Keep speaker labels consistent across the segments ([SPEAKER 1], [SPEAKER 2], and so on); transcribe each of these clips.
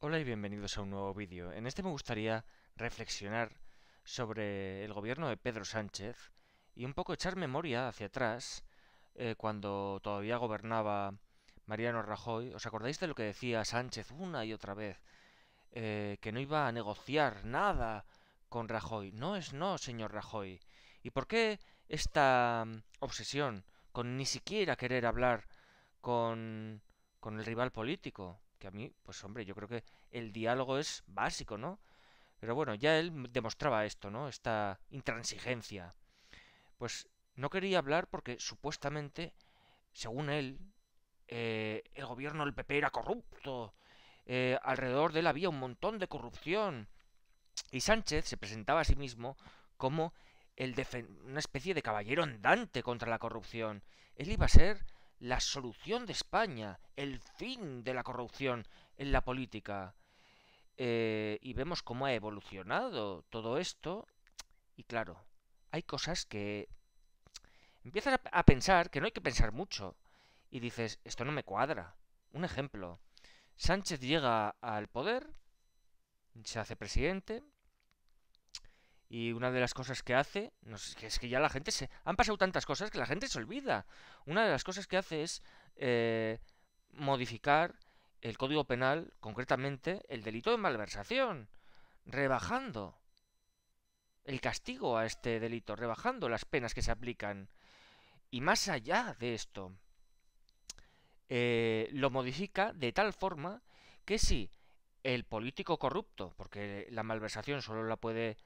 [SPEAKER 1] Hola y bienvenidos a un nuevo vídeo. En este me gustaría reflexionar sobre el gobierno de Pedro Sánchez y un poco echar memoria hacia atrás eh, cuando todavía gobernaba Mariano Rajoy. ¿Os acordáis de lo que decía Sánchez una y otra vez? Eh, que no iba a negociar nada con Rajoy. No es no, señor Rajoy. ¿Y por qué esta mm, obsesión con ni siquiera querer hablar con, con el rival político? que a mí, pues hombre, yo creo que el diálogo es básico, ¿no? Pero bueno, ya él demostraba esto, ¿no? Esta intransigencia. Pues no quería hablar porque supuestamente, según él, eh, el gobierno del PP era corrupto, eh, alrededor de él había un montón de corrupción. Y Sánchez se presentaba a sí mismo como el una especie de caballero andante contra la corrupción. Él iba a ser la solución de España, el fin de la corrupción en la política. Eh, y vemos cómo ha evolucionado todo esto. Y claro, hay cosas que empiezas a pensar que no hay que pensar mucho. Y dices, esto no me cuadra. Un ejemplo. Sánchez llega al poder, se hace presidente, y una de las cosas que hace, no sé, es que ya la gente se... Han pasado tantas cosas que la gente se olvida. Una de las cosas que hace es eh, modificar el Código Penal, concretamente el delito de malversación, rebajando el castigo a este delito, rebajando las penas que se aplican. Y más allá de esto, eh, lo modifica de tal forma que si el político corrupto, porque la malversación solo la puede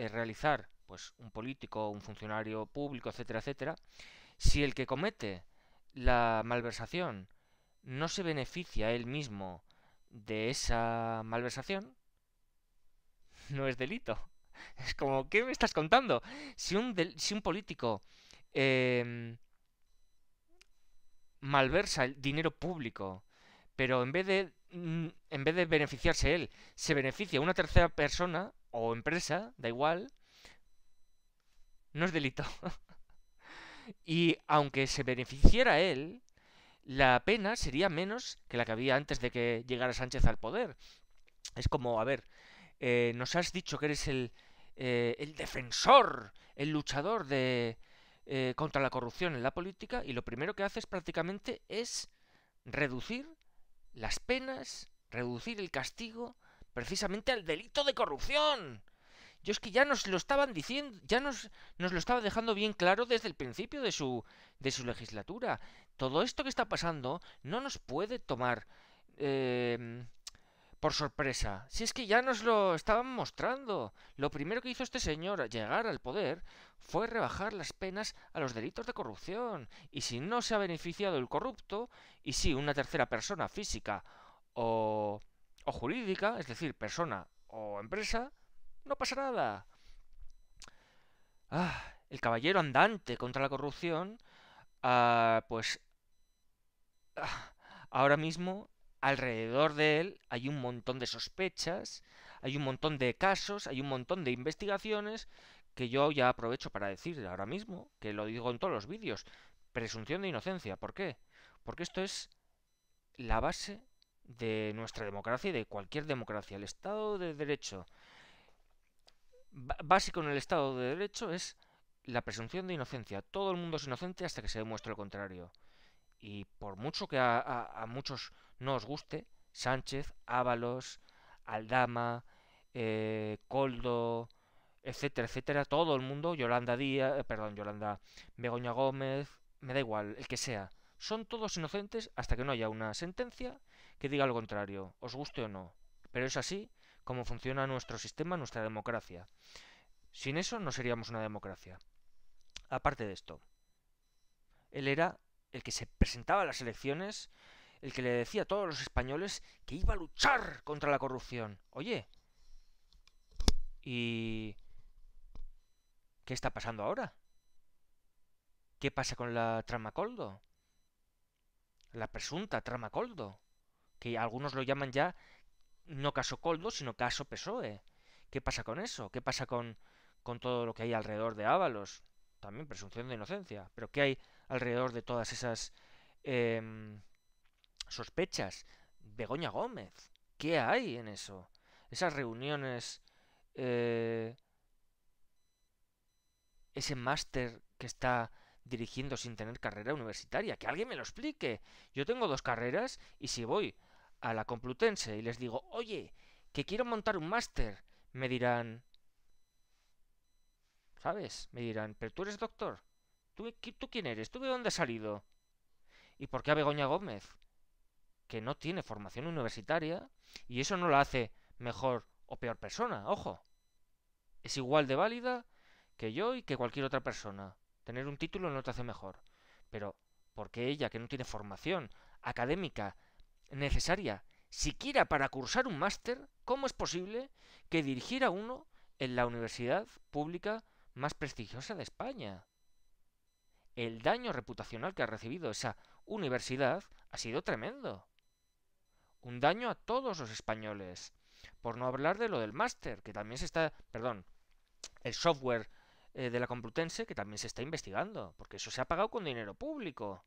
[SPEAKER 1] eh, realizar pues, un político, un funcionario público, etcétera, etcétera, si el que comete la malversación no se beneficia él mismo de esa malversación, no es delito. Es como, ¿qué me estás contando? Si un, si un político em, malversa el dinero público, pero en vez de mm, en vez de beneficiarse él, se beneficia una tercera persona, o empresa, da igual, no es delito. y aunque se beneficiara él, la pena sería menos que la que había antes de que llegara Sánchez al poder. Es como, a ver, eh, nos has dicho que eres el, eh, el defensor, el luchador de, eh, contra la corrupción en la política y lo primero que haces prácticamente es reducir las penas, reducir el castigo precisamente al delito de corrupción. Yo es que ya nos lo estaban diciendo, ya nos, nos lo estaba dejando bien claro desde el principio de su, de su legislatura. Todo esto que está pasando no nos puede tomar em, por sorpresa. Si es que ya nos lo estaban mostrando. Lo primero que hizo este señor al llegar al poder fue rebajar las penas a los delitos de corrupción. Y si no se ha beneficiado el corrupto, y si una tercera persona física o jurídica, es decir, persona o empresa, no pasa nada. Ah, el caballero andante contra la corrupción, ah, pues ah, ahora mismo alrededor de él hay un montón de sospechas, hay un montón de casos, hay un montón de investigaciones que yo ya aprovecho para decirle ahora mismo, que lo digo en todos los vídeos, presunción de inocencia. ¿Por qué? Porque esto es la base de nuestra democracia y de cualquier democracia. El Estado de Derecho, básico en el Estado de Derecho, es la presunción de inocencia. Todo el mundo es inocente hasta que se demuestre el contrario. Y por mucho que a, muchos no os guste, Sánchez, Ábalos, Aldama, eh, Coldo, etcétera, etcétera, todo el mundo, Yolanda Díaz, eh, perdón, Yolanda, Begoña Gómez, me da igual, el que sea son todos inocentes hasta que no haya una sentencia que diga lo contrario, os guste o no. Pero es así como funciona nuestro sistema, nuestra democracia. Sin eso no seríamos una democracia. Aparte de esto, él era el que se presentaba a las elecciones, el que le decía a todos los españoles que iba a luchar contra la corrupción. Oye, ¿y qué está pasando ahora? ¿Qué pasa con la trama Coldo? la presunta trama Coldo, que algunos lo llaman ya no caso Coldo, sino caso PSOE. ¿Qué pasa con eso? ¿Qué pasa con, con todo lo que hay alrededor de Ábalos? También presunción de inocencia, pero ¿qué hay alrededor de todas esas em, sospechas? Begoña Gómez, ¿qué hay en eso? Esas reuniones, eh, ese máster que está dirigiendo sin tener carrera universitaria? Que alguien me lo explique. Yo tengo dos carreras y si voy a la Complutense y les digo, oye, que quiero montar un máster, me dirán, ¿sabes? Me dirán, pero tú eres doctor. ¿Tú, ¿Tú quién eres? ¿Tú de dónde has salido? ¿Y por qué a Begoña Gómez? Que no tiene formación universitaria y eso no la hace mejor o peor persona, ojo. Es igual de válida que yo y que cualquier otra persona. Tener un título no te hace mejor. Pero, ¿por qué ella, que no tiene formación académica necesaria, siquiera para cursar un máster, cómo es posible que dirigiera uno en la universidad pública más prestigiosa de España? El daño reputacional que ha recibido esa universidad ha sido tremendo. Un daño a todos los españoles. Por no hablar de lo del máster, que también se está, perdón, el software eh, de la Complutense que también se está investigando, porque eso se ha pagado con dinero público.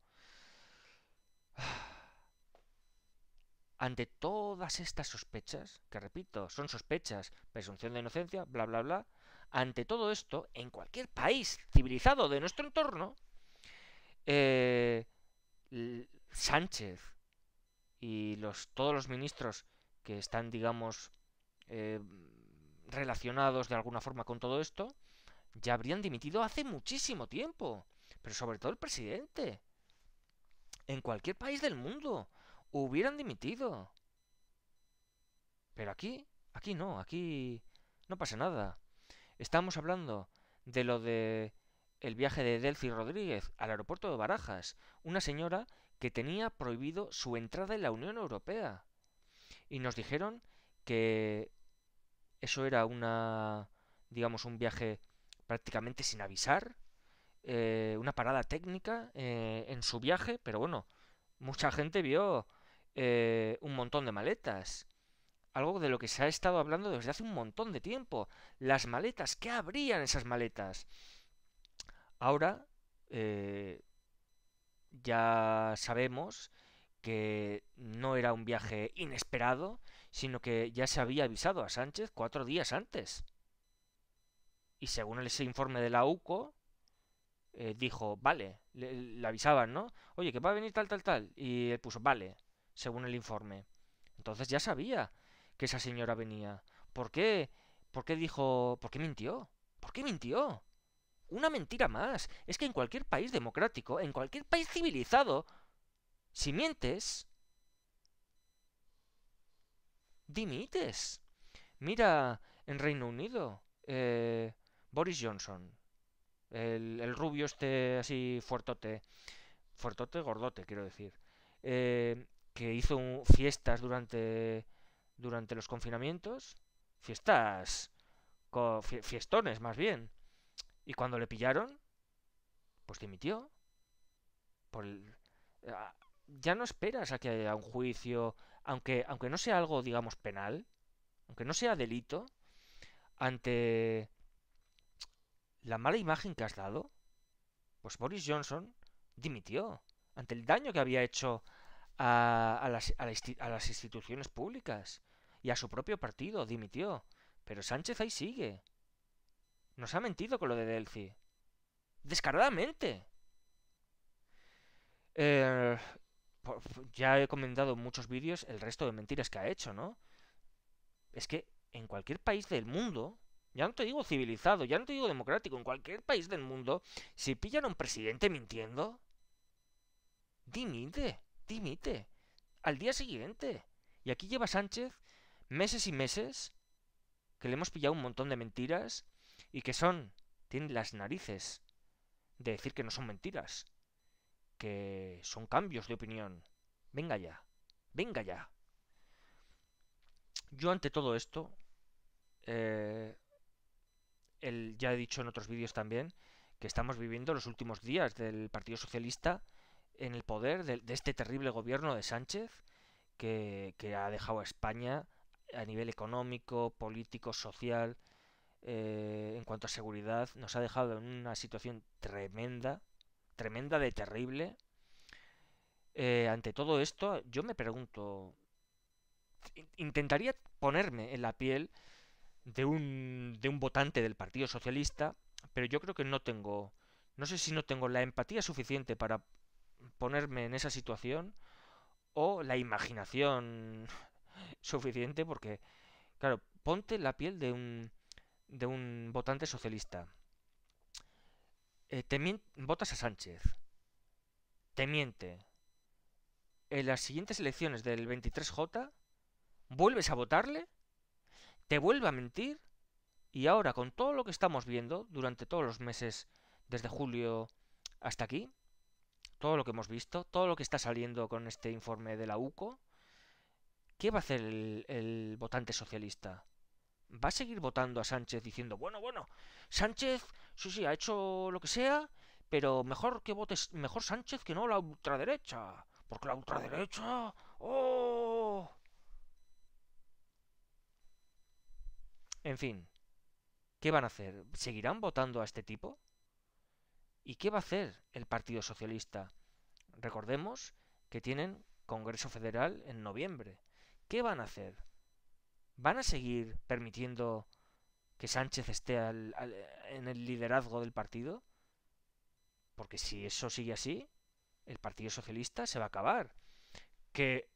[SPEAKER 1] Ante todas estas sospechas, que repito, son sospechas, presunción de inocencia, bla, bla, bla, ante todo esto, en cualquier país civilizado de nuestro entorno, eh, Sánchez y los, todos los ministros que están, digamos, eh, relacionados de alguna forma con todo esto, ya habrían dimitido hace muchísimo tiempo, pero sobre todo el presidente. En cualquier país del mundo hubieran dimitido. Pero aquí, aquí no, aquí no pasa nada. Estamos hablando de lo de el viaje de Delphi Rodríguez al aeropuerto de Barajas, una señora que tenía prohibido su entrada en la Unión Europea. Y nos dijeron que eso era una digamos un viaje prácticamente sin avisar, eh, una parada técnica eh, en su viaje, pero bueno, mucha gente vio eh, un montón de maletas. Algo de lo que se ha estado hablando desde hace un montón de tiempo. Las maletas, ¿qué habrían esas maletas? Ahora ya sabemos que no era un viaje inesperado, sino que ya se había avisado a Sánchez cuatro días antes. Y según ese informe de la UCO, eh, dijo, vale, le, le, avisaban, ¿no? Oye, que va a venir tal, tal, tal. Y él puso, vale, según el informe. Entonces ya sabía que esa señora venía. ¿Por qué? ¿Por qué dijo? ¿Por qué mintió? ¿Por qué mintió? Una mentira más. Es que en cualquier país democrático, en cualquier país civilizado, si mientes, dimites. Mira, en Reino Unido, eh, Boris Johnson, el, rubio este así fuertote, fuertote, gordote, quiero decir, eh, que hizo fiestas durante, durante los confinamientos, fiestas, fiestones más bien, y cuando le pillaron, pues dimitió. Por eh, ya no esperas a que haya un juicio, aunque, aunque no sea algo, digamos, penal, aunque no sea delito, ante la mala imagen que has dado, pues Boris Johnson dimitió ante el daño que había hecho a, las, instituciones públicas y a su propio partido, dimitió. Pero Sánchez ahí sigue. Nos ha mentido con lo de Delphi. Descaradamente. Eh, ya he comentado en muchos vídeos el resto de mentiras que ha hecho, ¿no? Es que en cualquier país del mundo ya no te digo civilizado, ya no te digo democrático, en cualquier país del mundo, si pillan a un presidente mintiendo, dimite, dimite, al día siguiente. Y aquí lleva Sánchez meses y meses que le hemos pillado un montón de mentiras y que son, tienen las narices de decir que no son mentiras, que son cambios de opinión. Venga ya, venga ya. Yo ante todo esto, eh, ya he dicho en otros vídeos también, que estamos viviendo los últimos días del Partido Socialista en el poder de, este terrible gobierno de Sánchez que, ha dejado a España a nivel económico, político, social, eh, en cuanto a seguridad, nos ha dejado en una situación tremenda, tremenda de terrible. Eh, ante todo esto, yo me pregunto, intentaría ponerme en la piel de un, de un votante del Partido Socialista, pero yo creo que no tengo, no sé si no tengo la empatía suficiente para ponerme en esa situación o la imaginación suficiente porque, claro, ponte la piel de un, de un votante socialista. Eh, votas a Sánchez. Te miente. En las siguientes elecciones del 23J, vuelves a votarle te vuelve a mentir y ahora con todo lo que estamos viendo durante todos los meses desde julio hasta aquí, todo lo que hemos visto, todo lo que está saliendo con este informe de la UCO, ¿qué va a hacer el, votante socialista? ¿Va a seguir votando a Sánchez diciendo, bueno, bueno, Sánchez, sí, sí, ha hecho lo que sea, pero mejor que votes, mejor Sánchez que no la ultraderecha, porque la ultraderecha, ¡oh! En fin, ¿qué van a hacer? ¿Seguirán votando a este tipo? ¿Y qué va a hacer el Partido Socialista? Recordemos que tienen Congreso Federal en noviembre. ¿Qué van a hacer? ¿Van a seguir permitiendo que Sánchez esté en el liderazgo del partido? Porque si eso sigue así, el Partido Socialista se va a acabar. Que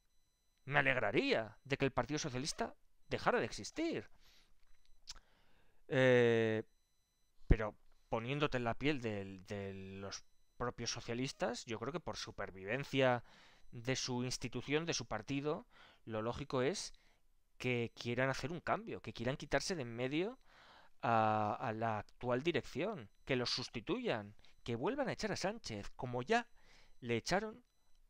[SPEAKER 1] me alegraría de que el Partido Socialista dejara de existir. Eh, pero poniéndote en la piel de, los propios socialistas, yo creo que por supervivencia de su institución, de su partido, lo lógico es que quieran hacer un cambio, que quieran quitarse de en medio a, la actual dirección, que los sustituyan, que vuelvan a echar a Sánchez, como ya le echaron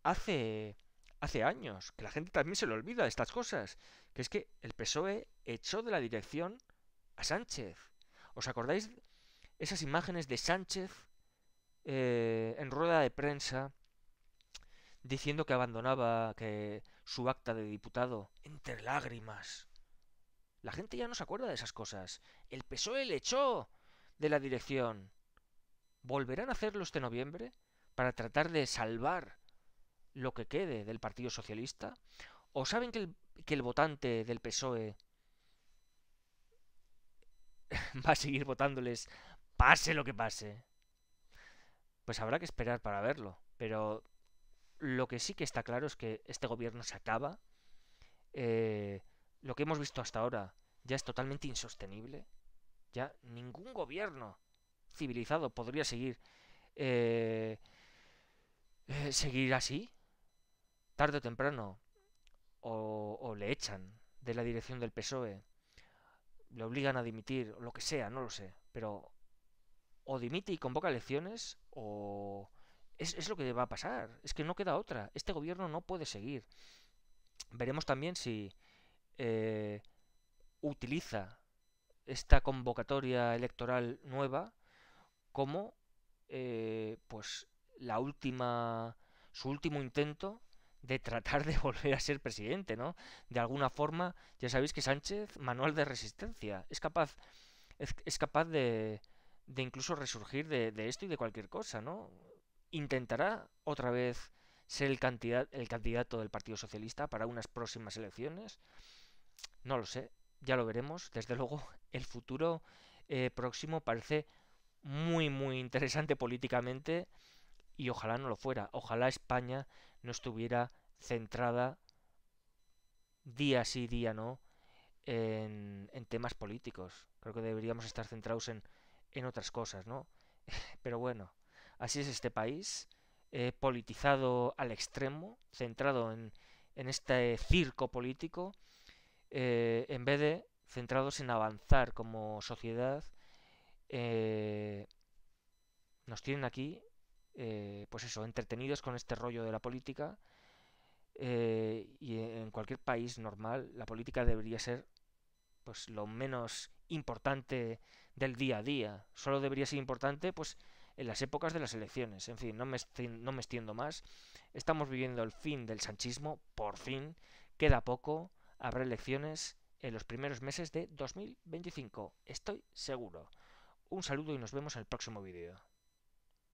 [SPEAKER 1] hace, hace años, que la gente también se le olvida de estas cosas, que es que el PSOE echó de la dirección a Sánchez. ¿Os acordáis esas imágenes de Sánchez eh, en rueda de prensa diciendo que abandonaba que su acta de diputado entre lágrimas? La gente ya no se acuerda de esas cosas. El PSOE le echó de la dirección. ¿Volverán a hacerlo este noviembre para tratar de salvar lo que quede del Partido Socialista? ¿O saben que el, que el votante del PSOE va a seguir votándoles pase lo que pase. Pues habrá que esperar para verlo. Pero lo que sí que está claro es que este gobierno se acaba. Eh, lo que hemos visto hasta ahora ya es totalmente insostenible. Ya ningún gobierno civilizado podría seguir eh, eh, seguir así. Tarde o temprano o, o le echan de la dirección del PSOE le obligan a dimitir, lo que sea, no lo sé, pero o dimite y convoca elecciones o... Es, lo que va a pasar, es que no queda otra, este gobierno no puede seguir. Veremos también si eh, utiliza esta convocatoria electoral nueva como eh, pues la última su último intento de tratar de volver a ser presidente, ¿no? De alguna forma, ya sabéis que Sánchez, manual de resistencia, es capaz, es, capaz de, de, incluso resurgir de, esto y de cualquier cosa, ¿no? Intentará otra vez ser el, el candidato del Partido Socialista para unas próximas elecciones. No lo sé, ya lo veremos. Desde luego, el futuro eh, próximo parece muy, muy interesante políticamente y ojalá no lo fuera. Ojalá España no estuviera centrada día sí, día no, en, temas políticos. Creo que deberíamos estar centrados en, en otras cosas, ¿no? Pero bueno, así es este país, politizado al extremo, centrado en, este circo político, eh, en vez de centrados en avanzar como sociedad, eh, nos tienen aquí, eh, pues eso, entretenidos con este rollo de la política, eh, y e, en cualquier país normal la política debería ser pues lo menos importante del día a día. Solo debería ser importante pues en las épocas de las elecciones. En fin, no me, no me extiendo más. Estamos viviendo el fin del sanchismo, por fin. Queda poco, habrá elecciones en los primeros meses de 2025. Estoy seguro. Un saludo y nos vemos en el próximo vídeo.